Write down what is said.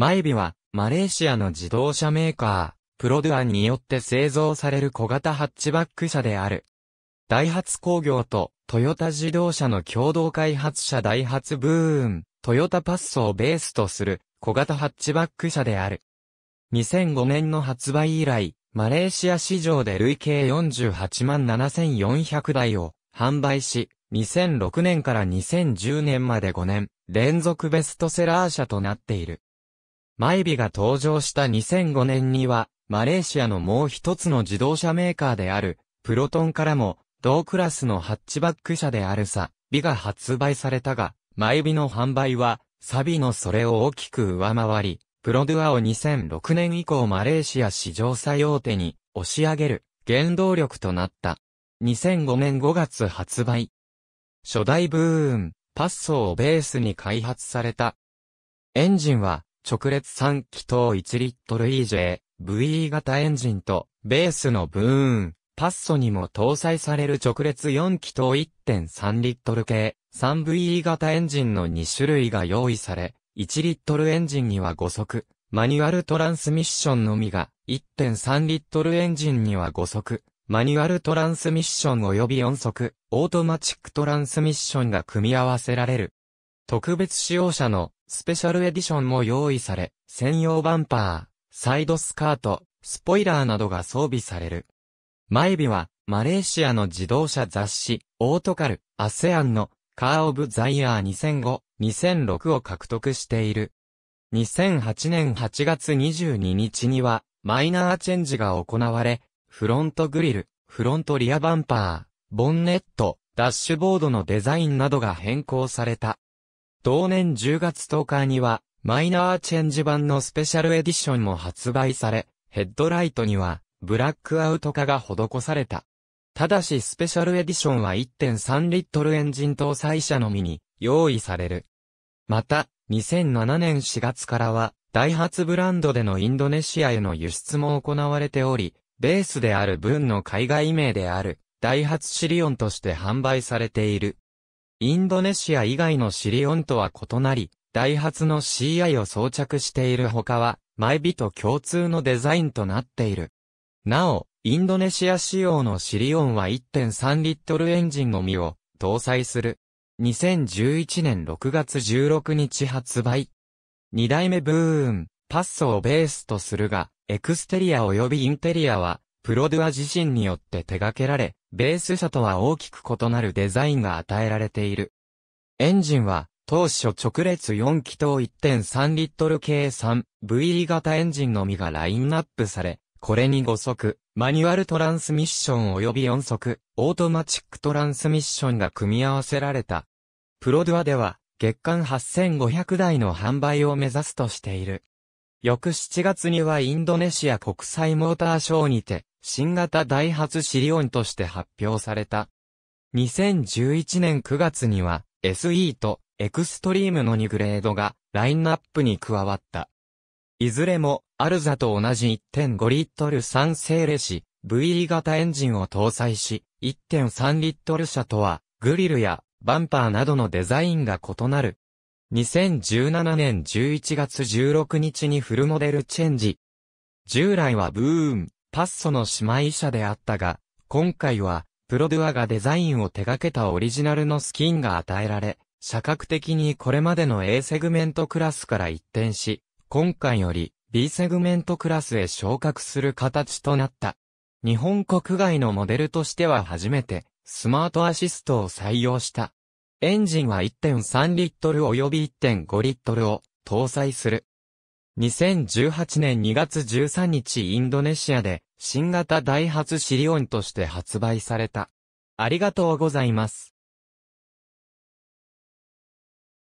マイビは、マレーシアの自動車メーカー、プロドゥアによって製造される小型ハッチバック車である。ダイハツ工業とトヨタ自動車の共同開発車ダイハツブーン、トヨタパッソをベースとする小型ハッチバック車である。2005年の発売以来、マレーシア市場で累計48万7400台を販売し、2006年から2010年まで5年連続ベストセラー車となっている。マイビが登場した2005年には、マレーシアのもう一つの自動車メーカーである、プロトンからも、同クラスのハッチバック車であるサビが発売されたが、マイビの販売は、サビのそれを大きく上回り、プロドゥアを2006年以降マレーシア市場最大手に押し上げる原動力となった。2005年5月発売。初代ブーン、パッソをベースに開発された。エンジンは直列3気筒1リットル EJ、VE 型エンジンと、ベースのブーン、パッソにも搭載される直列4気筒1.3リットル系、3VE 型エンジンの2種類が用意され、1リットルエンジンには5速、マニュアルトランスミッションのみが、1.3リットルエンジンには5速、マニュアルトランスミッション及び4速、オートマチックトランスミッションが組み合わせられる。特別使用者のスペシャルエディションも用意され、専用バンパー、サイドスカート、スポイラーなどが装備される。前日は、マレーシアの自動車雑誌、オートカル、アセアンの、カーオブザイヤー2005、2006を獲得している。2008年8月22日には、マイナーチェンジが行われ、フロントグリル、フロントリアバンパー、ボンネット、ダッシュボードのデザインなどが変更された。同年10月10日には、マイナーチェンジ版のスペシャルエディションも発売され、ヘッドライトには、ブラックアウト化が施された。ただしスペシャルエディションは1.3リットルエンジン搭載車のみに用意される。また、2007年4月からは、ダイハツブランドでのインドネシアへの輸出も行われており、ベースである分の海外名である、ダイハツシリオンとして販売されている。インドネシア以外のシリオンとは異なり、ダイハツの CI を装着している他は、前日と共通のデザインとなっている。なお、インドネシア仕様のシリオンは1.3リットルエンジンのみを搭載する。2011年6月16日発売。2代目ブーン、パッソをベースとするが、エクステリア及びインテリアはプロドゥア自身によって手掛けられ、ベース車とは大きく異なるデザインが与えられている。エンジンは、当初直列4気筒1.3リットル計 3V 型エンジンのみがラインナップされ、これに5速、マニュアルトランスミッション及び4速、オートマチックトランスミッションが組み合わせられた。プロドゥアでは、月間8500台の販売を目指すとしている。翌7月にはインドネシア国際モーターショーにて、新型ダイハツシリオンとして発表された。2011年9月には SE とエクストリームの2グレードがラインナップに加わった。いずれもアルザと同じ1.5リットルセーレシ V 型エンジンを搭載し、1.3リットル車とはグリルやバンパーなどのデザインが異なる。2017年11月16日にフルモデルチェンジ。従来はブーン、パッソの姉妹者であったが、今回は、プロドゥアがデザインを手掛けたオリジナルのスキンが与えられ、社格的にこれまでの A セグメントクラスから一転し、今回より B セグメントクラスへ昇格する形となった。日本国外のモデルとしては初めて、スマートアシストを採用した。エンジンは1.3リットル及び1.5リットルを搭載する。2018年2月13日インドネシアで新型ダイハツシリオンとして発売された。ありがとうございます。